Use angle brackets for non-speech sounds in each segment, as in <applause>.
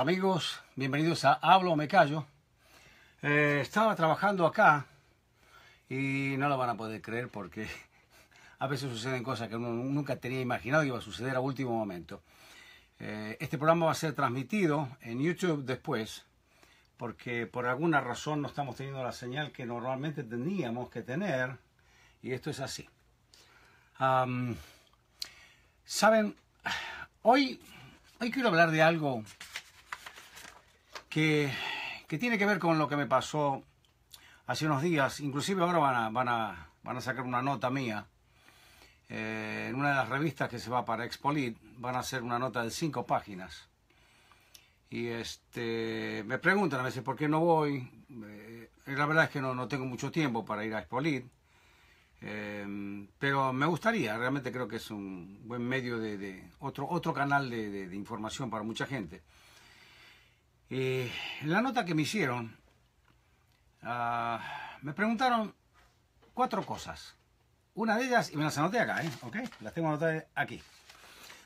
amigos, bienvenidos a Hablo o Me Callo. Eh, estaba trabajando acá y no lo van a poder creer porque <laughs> a veces suceden cosas que nunca tenía imaginado que iba a suceder a último momento. Eh, este programa va a ser transmitido en YouTube después porque por alguna razón no estamos teniendo la señal que normalmente teníamos que tener y esto es así. Saben, <sighs> hoy, hoy quiero hablar de algo que, tiene que ver con lo que me pasó hace unos días. Inclusive ahora van a, sacar una nota mía. Eh, en una de las revistas que se va para Expolit van a hacer una nota de cinco páginas. Y este, me preguntan a veces por qué no voy. Eh, la verdad es que no, tengo mucho tiempo para ir a Expolit. Em, pero me gustaría, realmente creo que es un buen medio de, otro, otro canal de información para mucha gente. Eh, en la nota que me hicieron, ah, me preguntaron cuatro cosas. Una de ellas, y me las anoté acá, ¿eh? ¿ok? Las tengo anotadas aquí.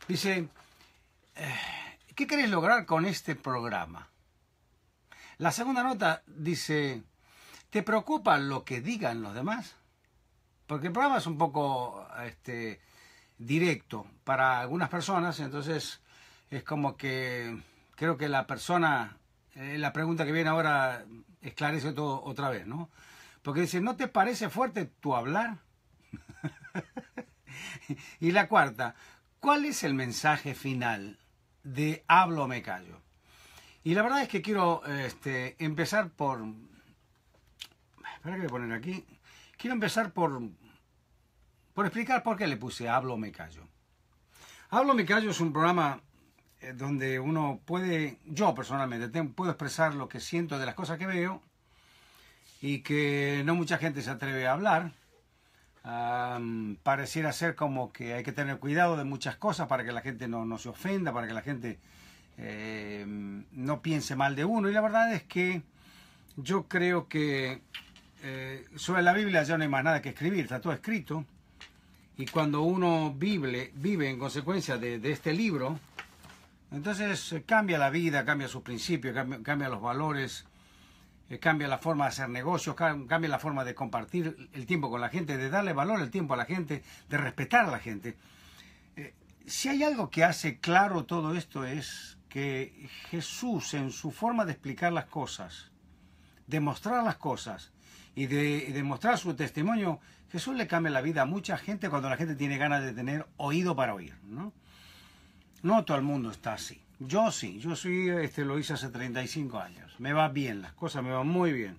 Dice, eh, ¿qué querés lograr con este programa? La segunda nota dice, ¿te preocupa lo que digan los demás? Porque el programa es un poco este, directo para algunas personas, entonces es como que creo que la persona, eh, la pregunta que viene ahora esclarece todo otra vez, ¿no? Porque dice, ¿no te parece fuerte tu hablar? <laughs> y la cuarta, ¿cuál es el mensaje final de hablo me callo? Y la verdad es que quiero este, empezar por... Espera que voy a poner aquí. Quiero empezar por, por explicar por qué le puse hablo me callo. Hablo me callo es un programa eh, donde uno puede, yo personalmente, puedo expresar lo que siento de las cosas que veo y que no mucha gente se atreve a hablar. pareciera ser como que hay que tener cuidado de muchas cosas para que la gente no, no se ofenda, para que la gente em, no piense mal de uno. Y la verdad es que yo creo que eh, sobre la Biblia ya no hay más nada que escribir, está todo escrito. Y cuando uno vive, vive en consecuencia de este libro, entonces eh, cambia la vida, cambia sus principios, cambia, los valores, eh, cambia la forma de hacer negocios, cambia la forma de compartir el tiempo con la gente, de darle valor el tiempo a la gente, de respetar a la gente. Eh, si hay algo que hace claro todo esto es que Jesús en su forma de explicar las cosas, de mostrar las cosas y de, demostrar mostrar su testimonio, Jesús le cambia la vida a mucha gente cuando la gente tiene ganas de tener oído para oír, ¿no? No todo el mundo está así. Yo sí, yo soy, este, lo hice hace 35 años. Me va bien, las cosas me van muy bien.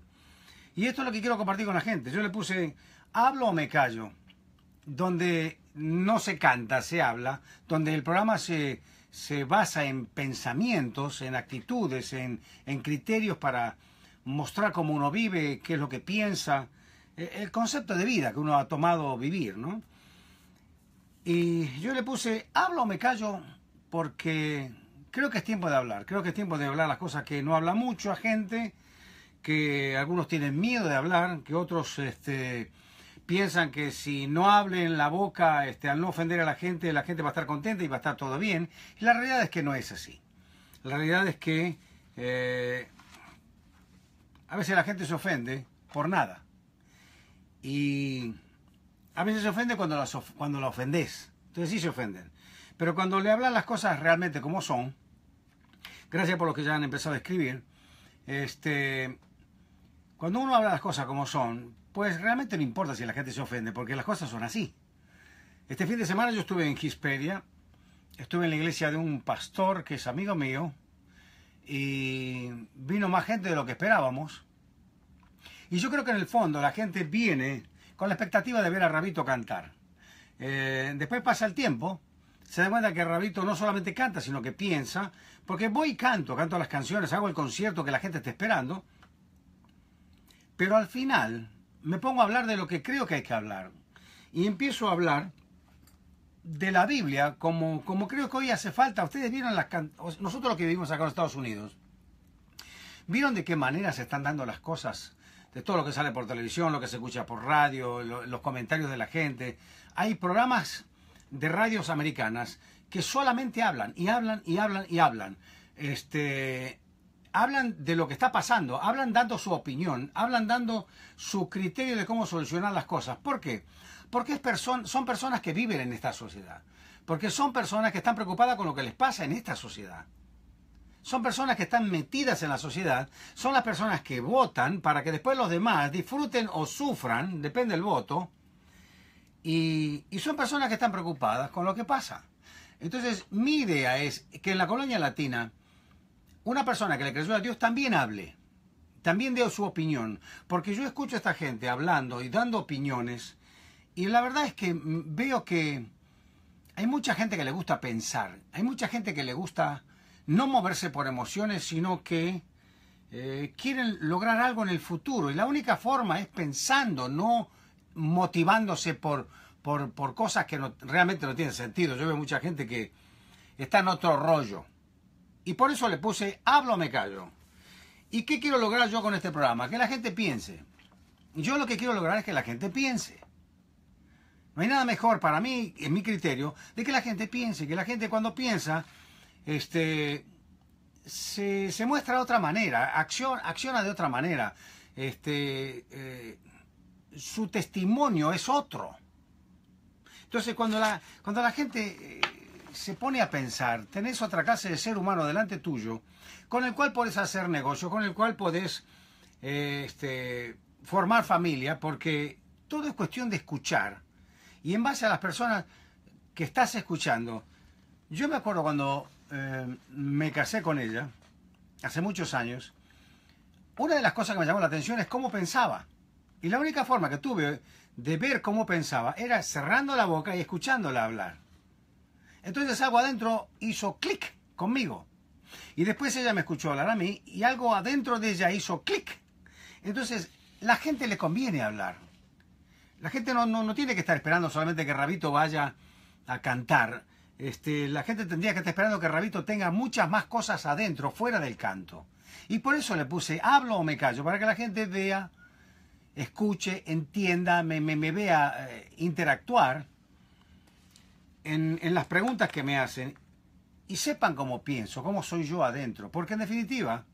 Y esto es lo que quiero compartir con la gente. Yo le puse, hablo o me callo, donde no se canta, se habla, donde el programa se, basa en pensamientos, en actitudes, en, en, criterios para mostrar cómo uno vive, qué es lo que piensa, e, el concepto de vida que uno ha tomado vivir, ¿no? Y yo le puse, hablo o me callo porque creo que es tiempo de hablar, creo que es tiempo de hablar las cosas que no habla mucho a gente, que algunos tienen miedo de hablar, que otros este, piensan que si no hablen la boca, este, al no ofender a la gente, la gente va a estar contenta y va a estar todo bien. Y la realidad es que no es así. La realidad es que eh, a veces la gente se ofende por nada. Y a veces se ofende cuando la, cuando la ofendés. Entonces sí se ofenden. Pero cuando le hablan las cosas realmente como son, gracias por los que ya han empezado a escribir, este, cuando uno habla las cosas como son, pues realmente no importa si la gente se ofende, porque las cosas son así. Este fin de semana yo estuve en Hisperia, estuve en la iglesia de un pastor que es amigo mío, y vino más gente de lo que esperábamos. Y yo creo que en el fondo la gente viene con la expectativa de ver a Rabito cantar. Eh, después pasa el tiempo se da cuenta que Rabito no solamente canta, sino que piensa, porque voy y canto, canto las canciones, hago el concierto que la gente está esperando, pero al final me pongo a hablar de lo que creo que hay que hablar. Y empiezo a hablar de la Biblia, como, como creo que hoy hace falta. Ustedes vieron las... Nosotros los que vivimos acá en Estados Unidos, ¿vieron de qué manera se están dando las cosas? de todo lo que sale por televisión, lo que se escucha por radio, los comentarios de la gente. Hay programas de radios americanas que solamente hablan y hablan y hablan y hablan. Este, hablan de lo que está pasando, hablan dando su opinión, hablan dando su criterio de cómo solucionar las cosas. ¿Por qué? Porque es son personas que viven en esta sociedad. Porque son personas que están preocupadas con lo que les pasa en esta sociedad. Son personas que están metidas en la sociedad, son las personas que votan para que después los demás disfruten o sufran, depende del voto, y, son personas que están preocupadas con lo que pasa. Entonces, mi idea es que en la colonia latina, una persona que le creyó a Dios también hable, también dé su opinión, porque yo escucho a esta gente hablando y dando opiniones, y la verdad es que mm, veo que hay mucha gente que le gusta pensar, hay mucha gente que le gusta no moverse por emociones, sino que eh, quieren lograr algo en el futuro, y la única forma es pensando, no motivándose por, por, cosas que realmente no tienen sentido. Yo veo mucha gente que está en otro rollo. Y por eso le puse hablo me callo. ¿Y qué quiero lograr yo con este programa? Que la gente piense. Yo lo que quiero lograr es que la gente piense. No hay nada mejor para mí, en mi criterio, de que la gente piense, que la gente cuando piensa, este, se, muestra de otra manera, acciona, acciona de otra manera. Este, eh, su testimonio es otro. Entonces, cuando la, cuando la gente eh, se pone a pensar, tenés otra clase de ser humano delante tuyo, con el cual podés hacer negocio, con el cual podés eh, este, formar familia, porque todo es cuestión de escuchar. Y en base a las personas que estás escuchando, yo me acuerdo cuando eh, me casé con ella, hace muchos años, una de las cosas que me llamó la atención es cómo pensaba. Y la única forma que tuve de ver cómo pensaba era cerrando la boca y escuchándola hablar. Entonces algo adentro hizo clic conmigo. Y después ella me escuchó hablar a mí y algo adentro de ella hizo clic. Entonces la gente le conviene hablar. La gente no, tiene que estar esperando solamente que Rabito vaya a cantar. Este, la gente tendría que estar esperando que Rabito tenga muchas más cosas adentro, fuera del canto. Y por eso le puse hablo o me callo, para que la gente vea escuche, entienda, me, vea eh, interactuar en, las preguntas que me hacen y sepan cómo pienso, cómo soy yo adentro. Porque en definitiva,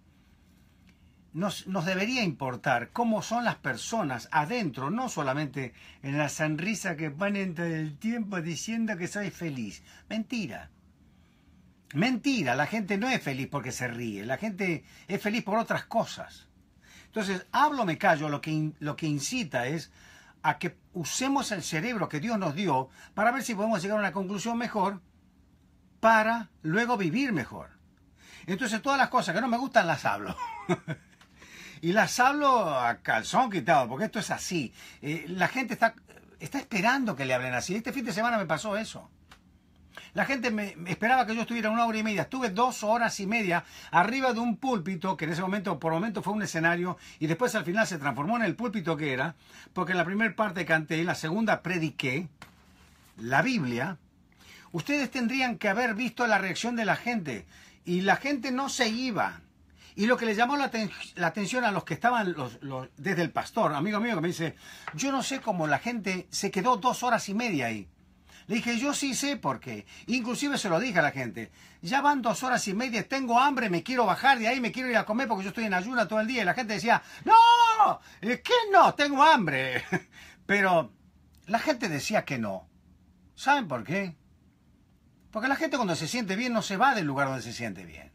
nos, nos, debería importar cómo son las personas adentro, no solamente en la sonrisa que van entre el tiempo diciendo que soy feliz. Mentira. Mentira, la gente no es feliz porque se ríe, la gente es feliz por otras cosas. Entonces, hablo, me callo, lo que, lo que incita es a que usemos el cerebro que Dios nos dio para ver si podemos llegar a una conclusión mejor para luego vivir mejor. Entonces todas las cosas que no me gustan las hablo. <laughs> y las hablo a calzón quitado, porque esto es así. Eh, la gente está, está esperando que le hablen así. Este fin de semana me pasó eso. La gente me, esperaba que yo estuviera una hora y media. Estuve dos horas y media arriba de un púlpito, que en ese momento, por momento, fue un escenario, y después al final se transformó en el púlpito que era, porque en la primera parte canté, y en la segunda prediqué la Biblia. Ustedes tendrían que haber visto la reacción de la gente, y la gente no se iba. Y lo que le llamó la, atención a los que estaban desde el pastor, amigo mío, que me dice, yo no sé cómo la gente se quedó dos horas y media ahí. Le dije, yo sí sé por qué. Inclusive se lo dije a la gente. Ya van dos horas y media, tengo hambre, me quiero bajar de ahí, me quiero ir a comer porque yo estoy en ayuna todo el día. Y la gente decía, no, es que no, tengo hambre. <laughs> Pero la gente decía que no. ¿Saben por qué? Porque la gente cuando se siente bien no se va del lugar donde se siente bien.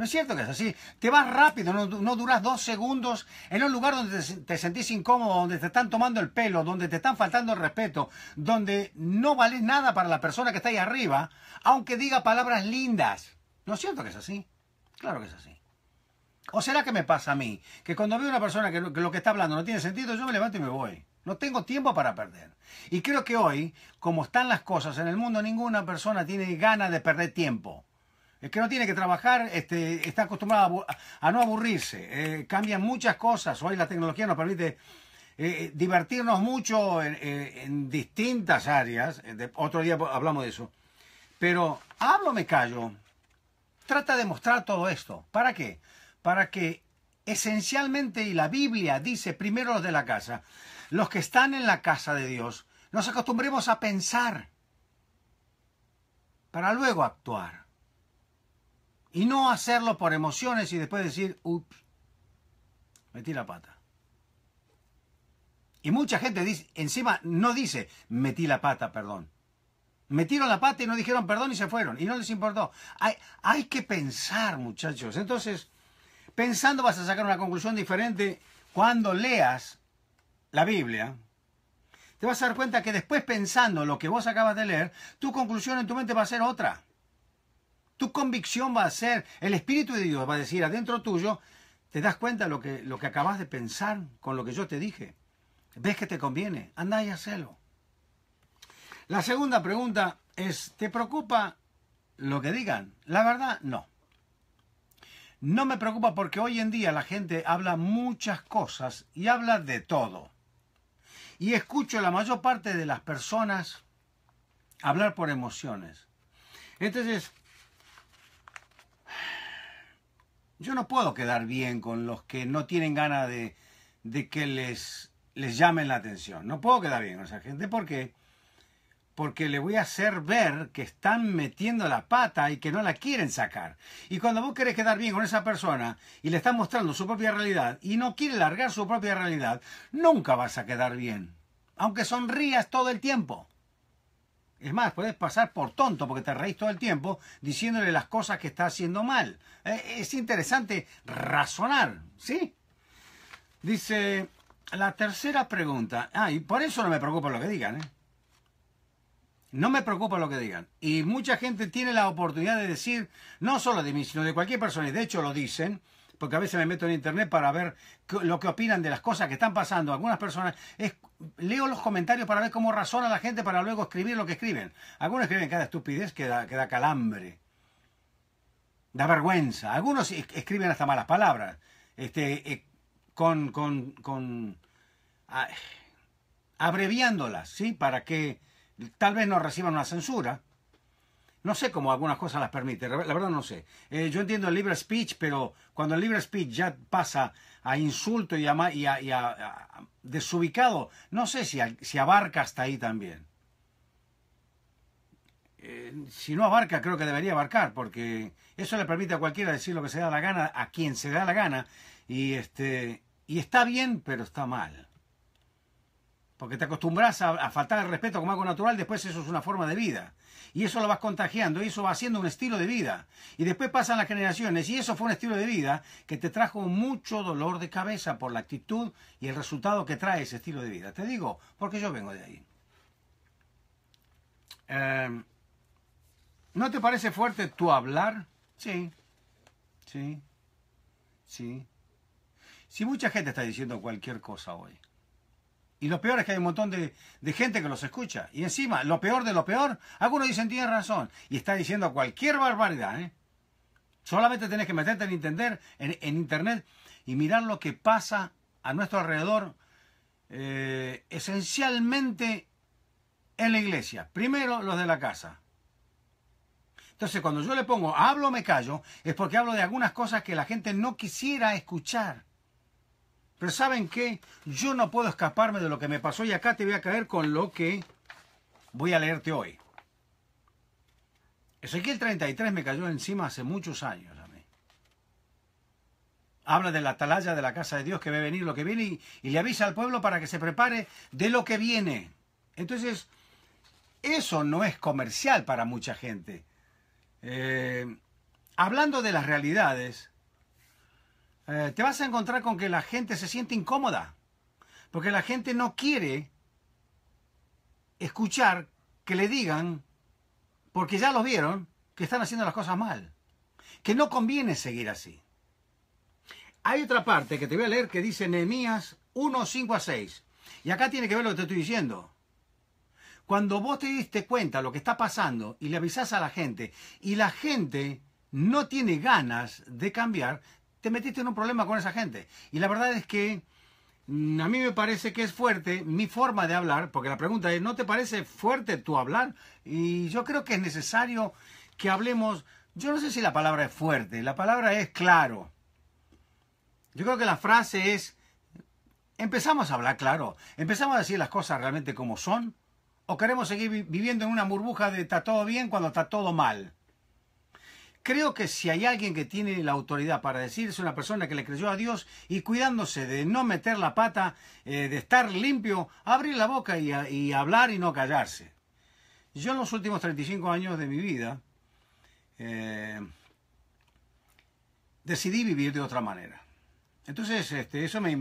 No es cierto que es así. Te vas rápido, no, duras dos segundos en un lugar donde te, sentís incómodo, donde te están tomando el pelo, donde te están faltando el respeto, donde no vales nada para la persona que está ahí arriba, aunque diga palabras lindas. No es cierto que es así. Claro que es así. ¿O será que me pasa a mí? Que cuando veo a una persona que lo, que lo que está hablando no tiene sentido, yo me levanto y me voy. No tengo tiempo para perder. Y creo que hoy, como están las cosas en el mundo, ninguna persona tiene ganas de perder tiempo. El que no tiene que trabajar este, está acostumbrado a, no aburrirse. Eh, cambian muchas cosas. Hoy la tecnología nos permite eh, eh, divertirnos mucho en, distintas áreas. otro día hablamos de eso. Pero hablo, me callo. Trata de mostrar todo esto. ¿Para qué? Para que esencialmente, y la Biblia dice primero los de la casa, los que están en la casa de Dios, nos acostumbremos a pensar para luego actuar. Y no hacerlo por emociones y después decir, ups, metí la pata. Y mucha gente encima no dice, metí la pata, perdón. Metieron la pata y no dijeron perdón y se fueron. Y no les importó. Hay, hay que pensar, muchachos. Entonces, pensando vas a sacar una conclusión diferente cuando leas la Biblia. Te vas a dar cuenta que después pensando lo que vos acabas de leer, tu conclusión en tu mente va a ser otra. Tu convicción va a ser, el Espíritu de Dios va a decir adentro tuyo, ¿te das cuenta lo que, lo que acabas de pensar con lo que yo te dije? ¿Ves que te conviene? Anda y hazlo. La segunda pregunta es, ¿te preocupa lo que digan? La verdad, no. No me preocupa porque hoy en día la gente habla muchas cosas y habla de todo. Y escucho la mayor parte de las personas hablar por emociones. Entonces, Yo no puedo quedar bien con los que no tienen ganas de, que les, les llamen la atención. No puedo quedar bien con esa gente ¿Por qué? porque le voy a hacer ver que están metiendo la pata y que no la quieren sacar. Y cuando vos querés quedar bien con esa persona y le estás mostrando su propia realidad y no quiere largar su propia realidad, nunca vas a quedar bien. Aunque sonrías todo el tiempo. Es más, puedes pasar por tonto porque te reís todo el tiempo diciéndole las cosas que está haciendo mal. Eh, es interesante razonar, ¿sí? Dice la tercera pregunta. Ah, y por eso no me preocupa lo que digan, ¿eh? No me preocupa lo que digan. Y mucha gente tiene la oportunidad de decir, no solo de mí, sino de cualquier persona, y de hecho lo dicen, porque a veces me meto en internet para ver lo que opinan de las cosas que están pasando. Algunas personas, leo los comentarios para ver cómo razona la gente para luego escribir lo que escriben. Algunos escriben cada estupidez que da, que da calambre, da vergüenza. Algunos escriben hasta malas palabras, este, eh, con, con, con ah, abreviándolas, ¿sí? Para que tal vez no reciban una censura. No sé cómo algunas cosas las permite, la verdad no sé. Eh, yo entiendo el libre speech, pero cuando el libre speech ya pasa a insulto y a, desubicado, no sé si, abarca hasta ahí también. Eh, si no abarca, creo que debería abarcar, porque eso le permite a cualquiera decir lo que se da la gana, a quien se da la gana, y, este, y está bien, pero está mal. Porque te acostumbras a, faltar el respeto como algo natural, después eso es una forma de vida y eso lo vas contagiando y eso va haciendo un estilo de vida. Y después pasan las generaciones y eso fue un estilo de vida que te trajo mucho dolor de cabeza por la actitud y el resultado que trae ese estilo de vida. Te digo, porque yo vengo de ahí. Em, ¿No te parece fuerte tu hablar? Sí, sí, sí. Si mucha gente está diciendo cualquier cosa hoy, y lo peor es que hay un montón de, gente que los escucha. Y encima, lo peor de lo peor, algunos dicen tiene razón. Y está diciendo cualquier barbaridad. ¿eh? Solamente tenés que meterte en, entender, en, internet y mirar lo que pasa a nuestro alrededor, eh, esencialmente en la iglesia. Primero los de la casa. Entonces, cuando yo le pongo hablo me callo, es porque hablo de algunas cosas que la gente no quisiera escuchar. Pero ¿saben qué? Yo no puedo escaparme de lo que me pasó y acá te voy a caer con lo que voy a leerte hoy. Ezequiel 33 me cayó encima hace muchos años a mí. Habla de la atalaya de la casa de Dios que ve venir lo que viene y, le avisa al pueblo para que se prepare de lo que viene. Entonces, eso no es comercial para mucha gente. Eh, hablando de las realidades, eh, te vas a encontrar con que la gente se siente incómoda, porque la gente no quiere escuchar que le digan, porque ya los vieron, que están haciendo las cosas mal, que no conviene seguir así. Hay otra parte que te voy a leer que dice Nehemías 1, 5 a 6. Y acá tiene que ver lo que te estoy diciendo. Cuando vos te diste cuenta lo que está pasando y le avisás a la gente y la gente no tiene ganas de cambiar, te metiste en un problema con esa gente. Y la verdad es que mm, a mí me parece que es fuerte mi forma de hablar, porque la pregunta es, ¿no te parece fuerte tu hablar? Y yo creo que es necesario que hablemos, yo no sé si la palabra es fuerte, la palabra es claro. Yo creo que la frase es, empezamos a hablar claro, empezamos a decir las cosas realmente como son, o queremos seguir viviendo en una burbuja de está todo bien cuando está todo mal. Creo que si hay alguien que tiene la autoridad para decir es una persona que le creyó a Dios y cuidándose de no meter la pata, eh, de estar limpio, abrir la boca y, hablar y no callarse. Yo en los últimos 35 años de mi vida eh, decidí vivir de otra manera. Entonces este, eso me,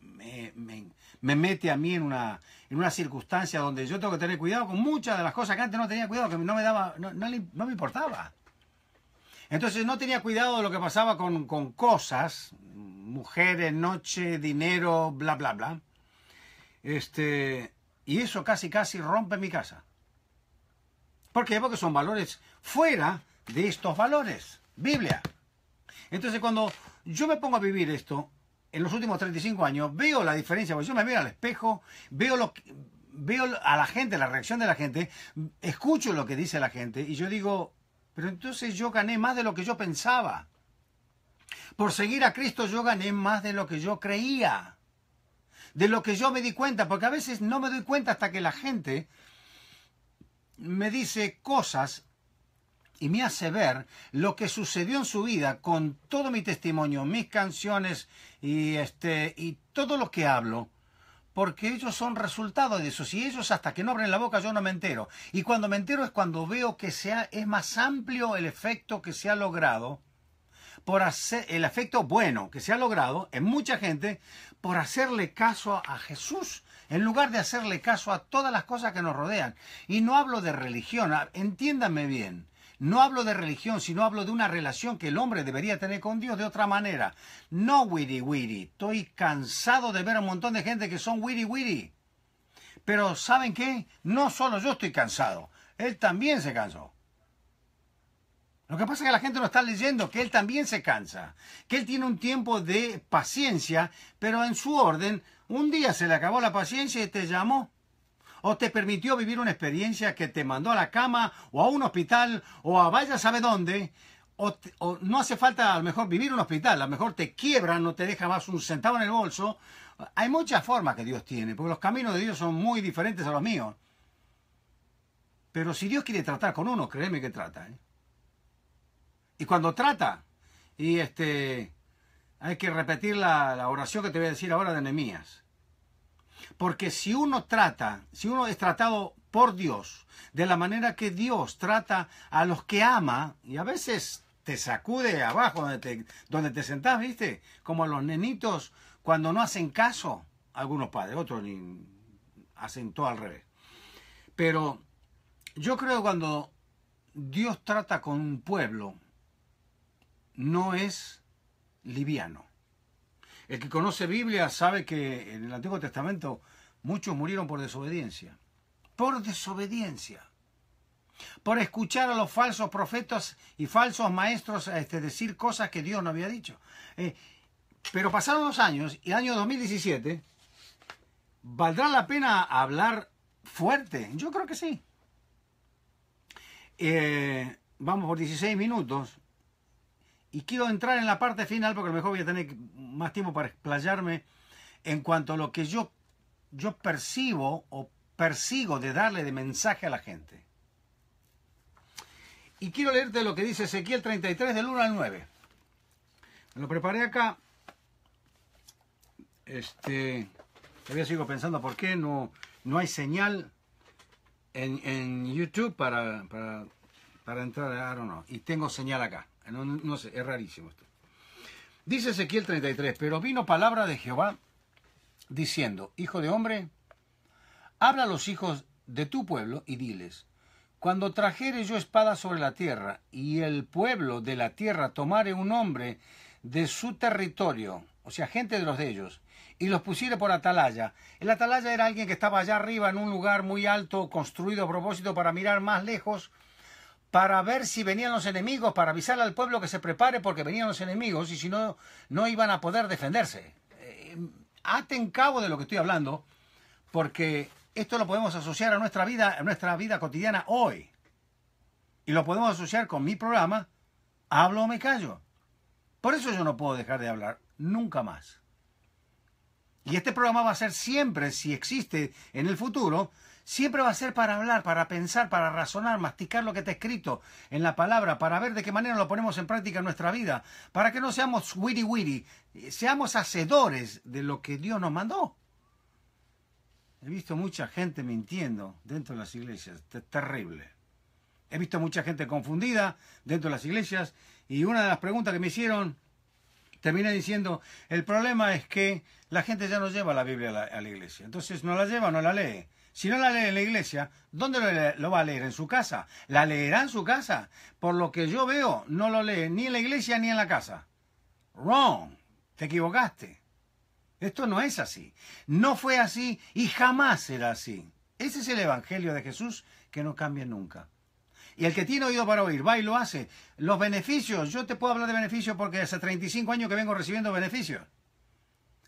me, mete a mí en una, en una circunstancia donde yo tengo que tener cuidado con muchas de las cosas que antes no tenía cuidado, que no me, daba, no, no me importaba. Entonces no tenía cuidado de lo que pasaba con, cosas, mujeres, noche, dinero, bla, bla, bla. Este, y eso casi, casi rompe mi casa. ¿Por qué? Porque son valores fuera de estos valores. Biblia. Entonces cuando yo me pongo a vivir esto, en los últimos 35 años, veo la diferencia, porque yo me veo al espejo, veo lo Veo a la gente, la reacción de la gente, escucho lo que dice la gente y yo digo, pero entonces yo gané más de lo que yo pensaba. Por seguir a Cristo yo gané más de lo que yo creía. De lo que yo me di cuenta, porque a veces no me doy cuenta hasta que la gente me dice cosas y me hace ver lo que sucedió en su vida con todo mi testimonio, mis canciones y este y todo lo que hablo porque ellos son resultado de eso. Y ellos hasta que no abren la boca yo no me entero. Y cuando me entero es cuando veo que sea, es más amplio el efecto que se ha logrado por hacer el efecto bueno que se ha logrado en mucha gente por hacerle caso a Jesús en lugar de hacerle caso a todas las cosas que nos rodean. Y no hablo de religión, ah, entiéndame bien. No hablo de religión, sino hablo de una relación que el hombre debería tener con Dios de otra manera. No witty witty. Estoy cansado de ver a un montón de gente que son witty witty. Pero ¿saben qué? No solo yo estoy cansado, él también se cansó. Lo que pasa es que la gente no está leyendo, que él también se cansa, que él tiene un tiempo de paciencia, pero en su orden, un día se le acabó la paciencia y te llamó o te permitió vivir una experiencia que te mandó a la cama o a un hospital o a vaya sabe dónde, o, no hace falta a lo mejor vivir un hospital, a lo mejor te quiebran, no te deja más un centavo en el bolso. Hay muchas formas que Dios tiene, porque los caminos de Dios son muy diferentes a los míos. Pero si Dios quiere tratar con uno, créeme que trata. ¿eh? Y cuando trata, y este, hay que repetir la, oración que te voy a decir ahora de Nehemías. Porque si uno trata, si uno es tratado por Dios, de la manera que Dios trata a los que ama, y a veces te sacude abajo donde te, donde te sentás, ¿viste? Como los nenitos cuando no hacen caso, algunos padres, otros ni hacen todo al revés. Pero yo creo que cuando Dios trata con un pueblo, no es liviano. El que conoce Biblia sabe que en el Antiguo Testamento muchos murieron por desobediencia. Por desobediencia. Por escuchar a los falsos profetas y falsos maestros este, decir cosas que Dios no había dicho. Eh, pero pasaron dos años y año 2017, ¿valdrá la pena hablar fuerte? Yo creo que sí. Eh, vamos por 16 minutos. Y quiero entrar en la parte final porque a lo mejor voy a tener más tiempo para explayarme en cuanto a lo que yo, yo percibo o persigo de darle de mensaje a la gente. Y quiero leerte lo que dice Ezequiel 33 del 1 al 9. Me lo preparé acá. Este, todavía sigo pensando por qué no, no hay señal en, YouTube para, para, para entrar, I don't Y tengo señal acá. No, sé, es rarísimo esto. Dice Ezequiel 33, pero vino palabra de Jehová diciendo, Hijo de hombre, habla a los hijos de tu pueblo y diles, cuando trajere yo espada sobre la tierra y el pueblo de la tierra tomare un hombre de su territorio, o sea, gente de los de ellos, y los pusiere por atalaya. El atalaya era alguien que estaba allá arriba en un lugar muy alto, construido a propósito para mirar más lejos para ver si venían los enemigos, para avisar al pueblo que se prepare porque venían los enemigos y si no, no iban a poder defenderse. Eh, aten cabo de lo que estoy hablando, porque esto lo podemos asociar a nuestra vida, a nuestra vida cotidiana hoy. Y lo podemos asociar con mi programa, hablo o me callo. Por eso yo no puedo dejar de hablar nunca más. Y este programa va a ser siempre, si existe en el futuro, Siempre va a ser para hablar, para pensar, para razonar, masticar lo que te he escrito en la palabra, para ver de qué manera lo ponemos en práctica en nuestra vida, para que no seamos witty witty, eh, seamos hacedores de lo que Dios nos mandó. He visto mucha gente mintiendo dentro de las iglesias, es terrible. He visto mucha gente confundida dentro de las iglesias y una de las preguntas que me hicieron termina diciendo, el problema es que la gente ya no lleva la Biblia a la, a la iglesia, entonces no la lleva, no la lee. Si no la lee en la iglesia, ¿dónde lo, va a leer? ¿En su casa? ¿La leerá en su casa? Por lo que yo veo, no lo lee ni en la iglesia ni en la casa. Wrong. Te equivocaste. Esto no es así. No fue así y jamás será así. Ese es el Evangelio de Jesús que no cambia nunca. Y el que tiene oído para oír, va y lo hace. Los beneficios, yo te puedo hablar de beneficios porque hace 35 años que vengo recibiendo beneficios.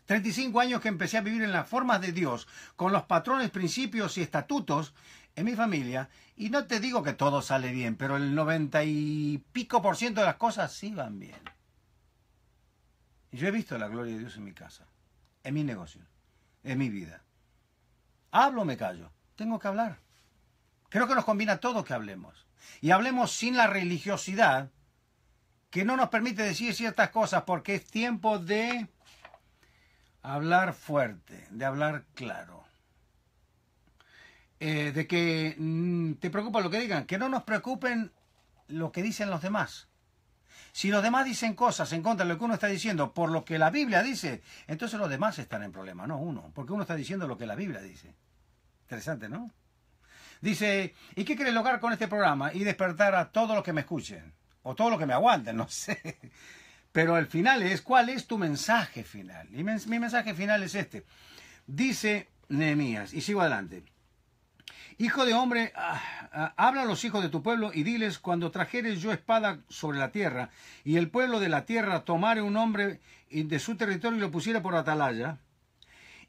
35 años que empecé a vivir en las formas de Dios, con los patrones, principios y estatutos en mi familia. Y no te digo que todo sale bien, pero el 90 y pico por ciento de las cosas sí van bien. yo he visto la gloria de Dios en mi casa, en mi negocio, en mi vida. Hablo, me callo. Tengo que hablar. Creo que nos combina todo que hablemos. Y hablemos sin la religiosidad que no nos permite decir ciertas cosas porque es tiempo de hablar fuerte, de hablar claro. Eh, de que mm, te preocupa lo que digan, que no nos preocupen lo que dicen los demás. Si los demás dicen cosas en contra de lo que uno está diciendo por lo que la Biblia dice, entonces los demás están en problema, no uno, porque uno está diciendo lo que la Biblia dice. Interesante, ¿no? Dice, ¿y qué quieres lograr con este programa? Y despertar a todos los que me escuchen, o todos los que me aguanten, <laughs> no sé. Pero al final es, ¿cuál es tu mensaje final? Y mi, mensaje final es este. Dice Nehemías, y sigo adelante. Hijo de hombre, ah, ah, habla a los hijos de tu pueblo y diles, cuando trajeres yo espada sobre la tierra, y el pueblo de la tierra tomare un hombre de su territorio y lo pusiera por atalaya,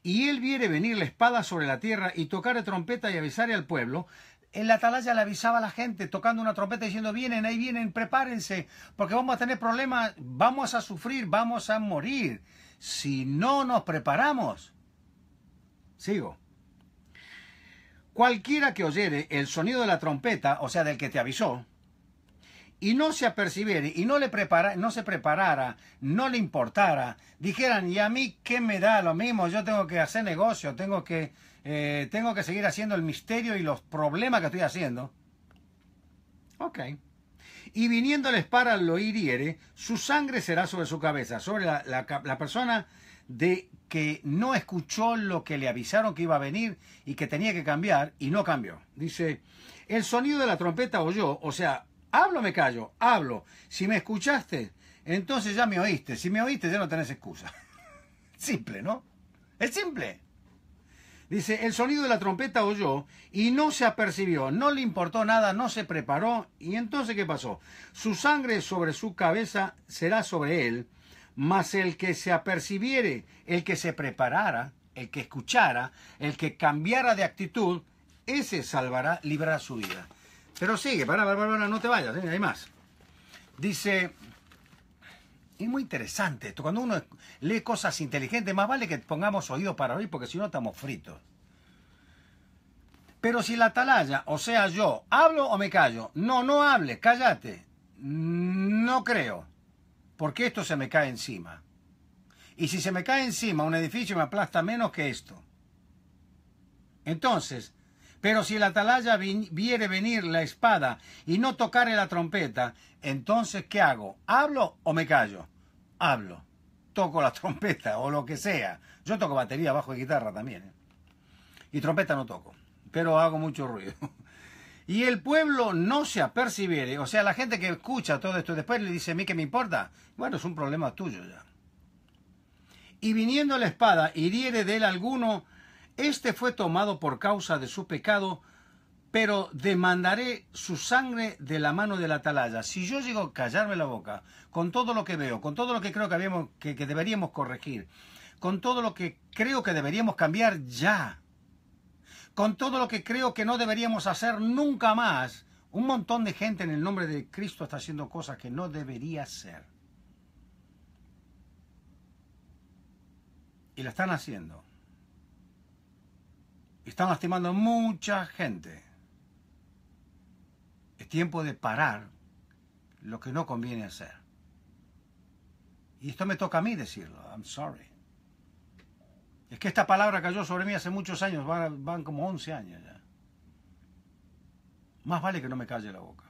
y él viere venir la espada sobre la tierra y tocare trompeta y avisare al pueblo, en la atalaya le avisaba a la gente tocando una trompeta diciendo, vienen, ahí vienen, prepárense, porque vamos a tener problemas, vamos a sufrir, vamos a morir, si no nos preparamos. Sigo. Cualquiera que oyere el sonido de la trompeta, o sea, del que te avisó, y no se apercibiere, y no, le prepara, no se preparara, no le importara, dijeran, ¿y a mí qué me da lo mismo? Yo tengo que hacer negocio, tengo que eh, tengo que seguir haciendo el misterio y los problemas que estoy haciendo. Ok. Y viniéndoles para lo hiriere, su sangre será sobre su cabeza, sobre la, la persona de que no escuchó lo que le avisaron que iba a venir y que tenía que cambiar y no cambió. Dice, el sonido de la trompeta oyó, o sea, hablo me callo, hablo. Si me escuchaste, entonces ya me oíste. Si me oíste, ya no tenés excusa. <laughs> simple, ¿no? Es simple. Dice, el sonido de la trompeta oyó y no se apercibió, no le importó nada, no se preparó. ¿Y entonces qué pasó? Su sangre sobre su cabeza será sobre él, mas el que se apercibiere, el que se preparara, el que escuchara, el que cambiara de actitud, ese salvará, librará su vida. Pero sigue, para, para, no te vayas, ¿eh? hay más. Dice, es muy interesante esto. Cuando uno lee cosas inteligentes, más vale que pongamos oídos para oír, porque si no estamos fritos. Pero si la atalaya, o sea yo, hablo o me callo, no, no hable, cállate. No creo, porque esto se me cae encima. Y si se me cae encima un edificio me aplasta menos que esto. Entonces, pero si la atalaya viere venir la espada y no tocare la trompeta, entonces ¿qué hago? ¿Hablo o me callo? hablo, toco la <laughs> trompeta o lo que sea. Yo toco batería, bajo y guitarra también. ¿eh? Y trompeta no toco, pero hago mucho ruido. <laughs> Y el pueblo no se apercibiere, o sea, la gente que escucha todo esto después le dice a mí que me importa. Bueno, es un problema tuyo ya. Y viniendo la espada, hiriere de él alguno, este fue tomado por causa de su pecado, pero demandaré su sangre de la mano de la atalaya. Si yo llego a callarme la boca con todo lo que veo, con todo lo que creo que, que, deberíamos corregir, con todo lo que creo que deberíamos cambiar ya, con todo lo que creo que no deberíamos hacer nunca más, un montón de gente en el nombre de Cristo está haciendo cosas que no debería ser Y la están haciendo. Están lastimando a mucha gente. Es tiempo de parar lo que no conviene hacer. Y esto me toca a mí decirlo. I'm sorry. Es que esta palabra cayó sobre mí hace muchos años, van, como 11 años ya. Más vale que no me calle la boca.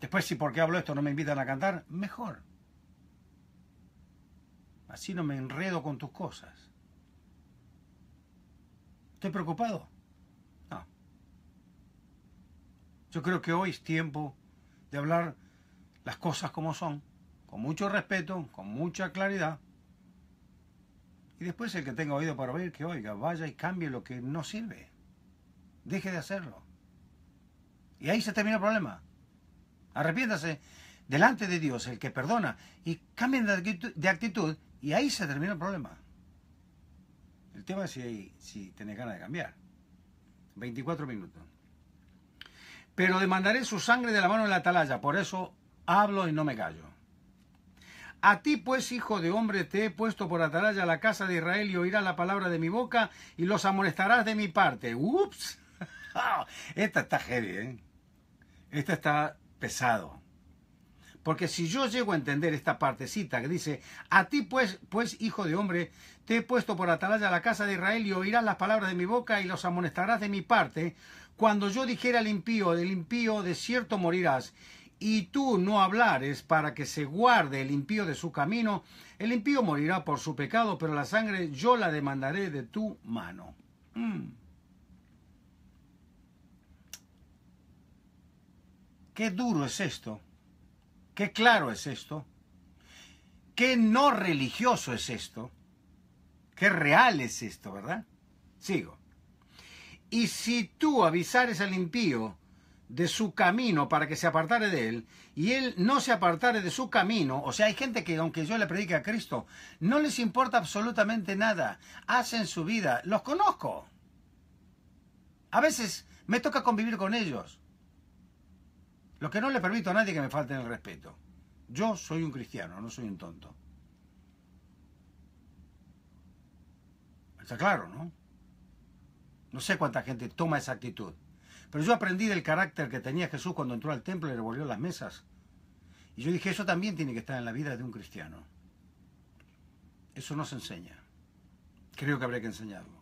Después, si porque hablo esto no me invitan a cantar, mejor. Así no me enredo con tus cosas. Estoy preocupado. Yo creo que hoy es tiempo de hablar las cosas como son, con mucho respeto, con mucha claridad. Y después el que tenga oído para oír, que oiga, vaya y cambie lo que no sirve. Deje de hacerlo. Y ahí se termina el problema. Arrepiéntase delante de Dios, el que perdona, y cambien de actitud, y ahí se termina el problema. El tema es si, si tenés ganas de cambiar. 24 minutos pero demandaré su sangre de la mano de la atalaya. Por eso hablo y no me callo. A ti, pues, hijo de hombre, te he puesto por atalaya la casa de Israel y oirás la palabra de mi boca y los amonestarás de mi parte. ¡Ups! <laughs> Esta está heavy, ¿eh? Esta está pesado. Porque si yo llego a entender esta partecita que dice, a ti pues, pues hijo de hombre, te he puesto por atalaya la casa de Israel y oirás las palabras de mi boca y los amonestarás de mi parte, cuando yo dijera al impío, del impío de cierto morirás, y tú no hablares para que se guarde el impío de su camino, el impío morirá por su pecado, pero la sangre yo la demandaré de tu mano. Mm. Qué duro es esto, qué claro es esto, qué no religioso es esto, qué real es esto, ¿verdad? Sigo. Y si tú avisares al impío de su camino para que se apartare de él, y él no se apartare de su camino, o sea, hay gente que aunque yo le predique a Cristo, no les importa absolutamente nada, hacen su vida, los conozco. A veces me toca convivir con ellos, lo que no le permito a nadie que me falte el respeto. Yo soy un cristiano, no soy un tonto. Está claro, ¿no? No sé cuánta gente toma esa actitud. Pero yo aprendí del carácter que tenía Jesús cuando entró al templo y revolvió las mesas. Y yo dije, eso también tiene que estar en la vida de un cristiano. Eso no se enseña. Creo que habría que enseñarlo.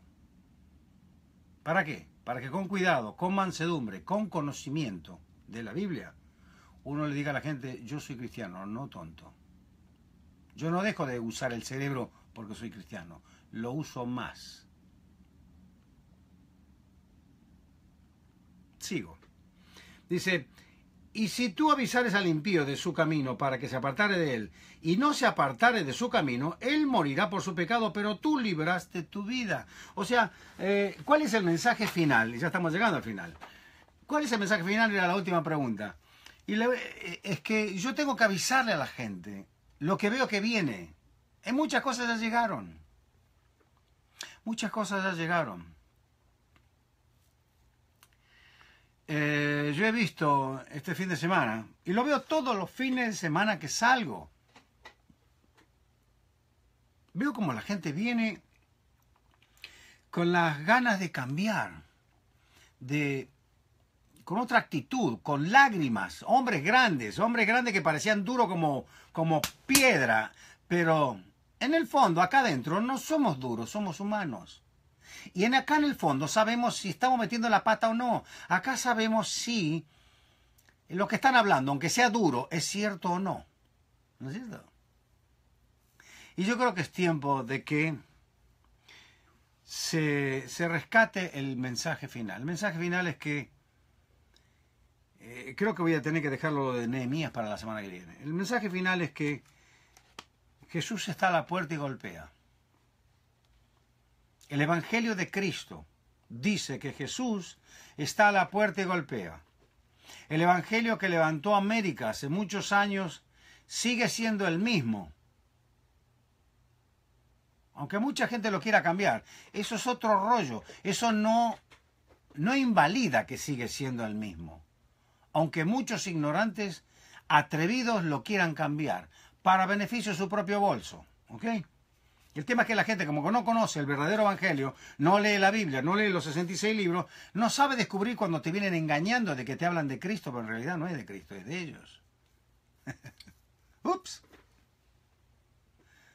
¿Para qué? Para que con cuidado, con mansedumbre, con conocimiento de la Biblia, uno le diga a la gente, yo soy cristiano, no tonto. Yo no dejo de usar el cerebro porque soy cristiano, lo uso más. sigo. Dice, y si tú avisares al impío de su camino para que se apartare de él, y no se apartare de su camino, él morirá por su pecado, pero tú libraste tu vida. O sea, eh, ¿cuál es el mensaje final? Y ya estamos llegando al final. ¿Cuál es el mensaje final? Era la última pregunta. Y eh, es que yo tengo que avisarle a la gente lo que veo que viene. En muchas cosas ya llegaron. Muchas cosas ya llegaron. Eh, yo he visto este fin de semana, y lo veo todos los fines de semana que salgo. Veo como la gente viene con las ganas de cambiar, de con otra actitud, con lágrimas, hombres grandes, hombres grandes que parecían duros como, como piedra, pero en el fondo, acá adentro, no somos duros, somos humanos. Y en acá en el fondo sabemos si estamos metiendo la pata o no. Acá sabemos si lo que están hablando, aunque sea duro, es cierto o no. ¿No es cierto? Y yo creo que es tiempo de que se, rescate el mensaje final. El mensaje final es que eh, creo que voy a tener que dejarlo de Nehemías para la semana que viene. El mensaje final es que Jesús está a la puerta y golpea. El Evangelio de Cristo dice que Jesús está a la puerta y golpea. El Evangelio que levantó América hace muchos años sigue siendo el mismo. Aunque mucha gente lo quiera cambiar, eso es otro rollo. Eso no, no invalida que sigue siendo el mismo. Aunque muchos ignorantes atrevidos lo quieran cambiar para beneficio de su propio bolso. ¿Ok? El tema es que la gente, como no conoce el verdadero evangelio, no lee la Biblia, no lee los 66 libros, no sabe descubrir cuando te vienen engañando de que te hablan de Cristo, pero en realidad no es de Cristo, es de ellos. <laughs> Ups.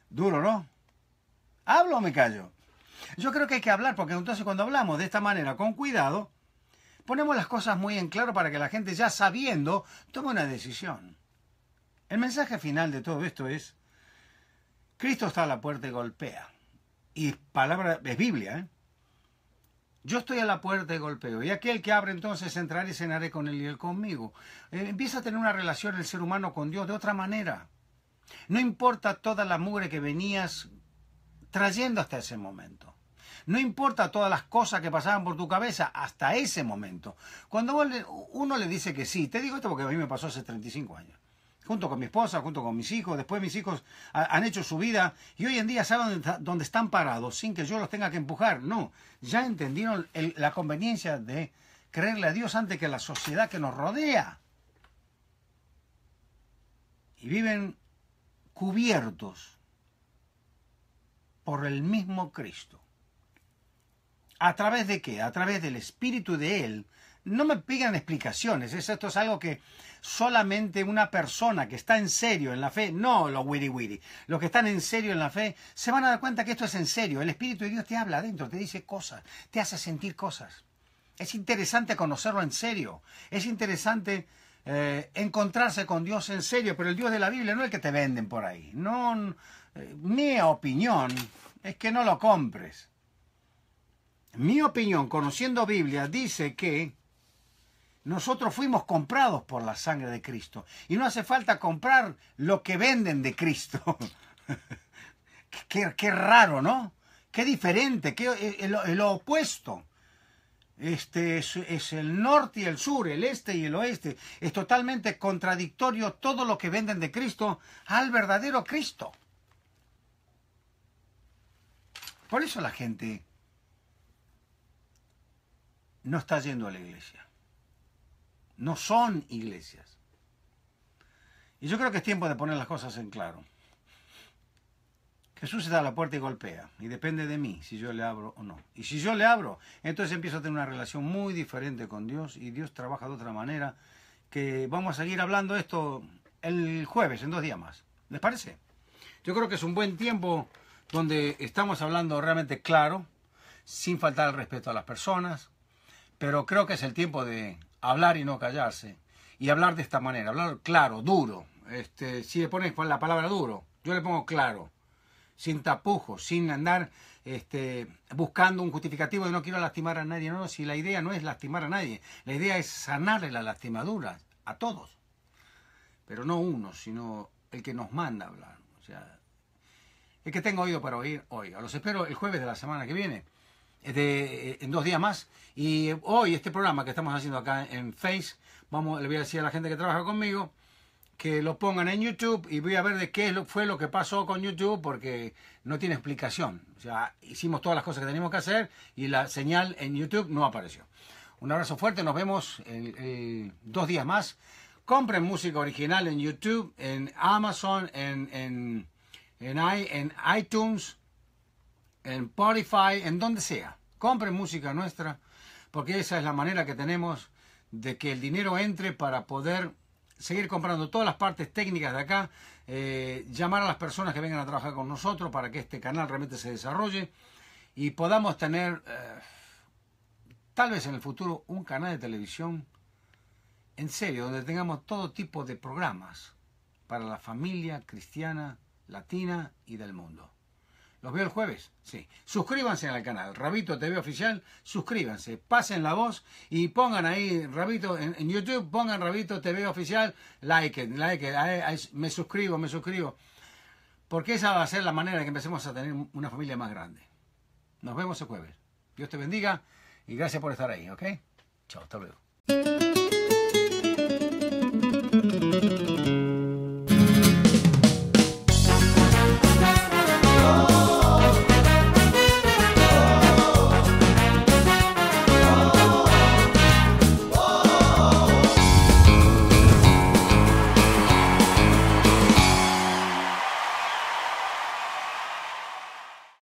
Duro, ¿no? ¿Hablo o me callo? Yo creo que hay que hablar, porque entonces cuando hablamos de esta manera, con cuidado, ponemos las cosas muy en claro para que la gente ya sabiendo tome una decisión. El mensaje final de todo esto es, Cristo está a la puerta y golpea. Y palabra, es Biblia, ¿eh? Yo estoy a la puerta y golpeo. Y aquel que abre entonces entraré y cenaré con él y él conmigo. Eh, empieza a tener una relación el ser humano con Dios de otra manera. No importa toda la mugre que venías trayendo hasta ese momento. No importa todas las cosas que pasaban por tu cabeza hasta ese momento. Cuando uno le dice que sí, te digo esto porque a mí me pasó hace 35 años junto con mi esposa, junto con mis hijos, después mis hijos han hecho su vida y hoy en día saben dónde están parados sin que yo los tenga que empujar. No, ya entendieron la conveniencia de creerle a Dios antes que la sociedad que nos rodea. Y viven cubiertos por el mismo Cristo. ¿A través de qué? A través del Espíritu de Él. No me pidan explicaciones, esto es algo que solamente una persona que está en serio en la fe, no los witty witty, los que están en serio en la fe, se van a dar cuenta que esto es en serio. El Espíritu de Dios te habla adentro, te dice cosas, te hace sentir cosas. Es interesante conocerlo en serio. Es interesante eh, encontrarse con Dios en serio, pero el Dios de la Biblia no es el que te venden por ahí. No, eh, mi opinión es que no lo compres. Mi opinión, conociendo Biblia, dice que nosotros fuimos comprados por la sangre de Cristo. Y no hace falta comprar lo que venden de Cristo. <laughs> qué, raro, ¿no? Qué diferente, qué, el, eh, eh, eh, opuesto. Este es, el norte y el sur, el este y el oeste. Es totalmente contradictorio todo lo que venden de Cristo al verdadero Cristo. Por eso la gente no está yendo a la iglesia no son iglesias. Y yo creo que es tiempo de poner las cosas en claro. Jesús está a la puerta y golpea, y depende de mí si yo le abro o no. Y si yo le abro, entonces empiezo a tener una relación muy diferente con Dios, y Dios trabaja de otra manera, que vamos a seguir hablando esto el jueves, en dos días más. ¿Les parece? Yo creo que es un buen tiempo donde estamos hablando realmente claro, sin faltar el respeto a las personas, pero creo que es el tiempo de hablar y no callarse. Y hablar de esta manera, hablar claro, duro. Este, si le pones la palabra duro, yo le pongo claro, sin tapujos, sin andar este, buscando un justificativo de no quiero lastimar a nadie. No, si la idea no es lastimar a nadie, la idea es sanarle la lastimadura a todos. Pero no uno, sino el que nos manda hablar. O sea, el que tengo oído para oír hoy. A los espero el jueves de la semana que viene en dos días más. Y hoy este programa que estamos haciendo acá en Face, vamos, le voy a decir a la gente que trabaja conmigo que lo pongan en YouTube y voy a ver de qué fue lo que pasó con YouTube porque no tiene explicación. O sea, hicimos todas las cosas que teníamos que hacer y la señal en YouTube no apareció. Un abrazo fuerte, nos vemos en, dos días más. Compren música original en YouTube, en Amazon, en, en, en, i, en iTunes en Spotify, en donde sea. Compren música nuestra, porque esa es la manera que tenemos de que el dinero entre para poder seguir comprando todas las partes técnicas de acá, eh, llamar a las personas que vengan a trabajar con nosotros para que este canal realmente se desarrolle y podamos tener, eh, tal vez en el futuro, un canal de televisión en serio, donde tengamos todo tipo de programas para la familia cristiana, latina y del mundo. Los veo el jueves, sí. Suscríbanse al canal, Rabito TV Oficial, suscríbanse, pasen la voz y pongan ahí, Rabito, en, YouTube pongan Rabito TV Oficial, like it, like me suscribo, me suscribo. Porque esa va a ser la manera de que empecemos a tener una familia más grande. Nos vemos el jueves. Dios te bendiga y gracias por estar ahí, ¿ok? Chao, hasta luego.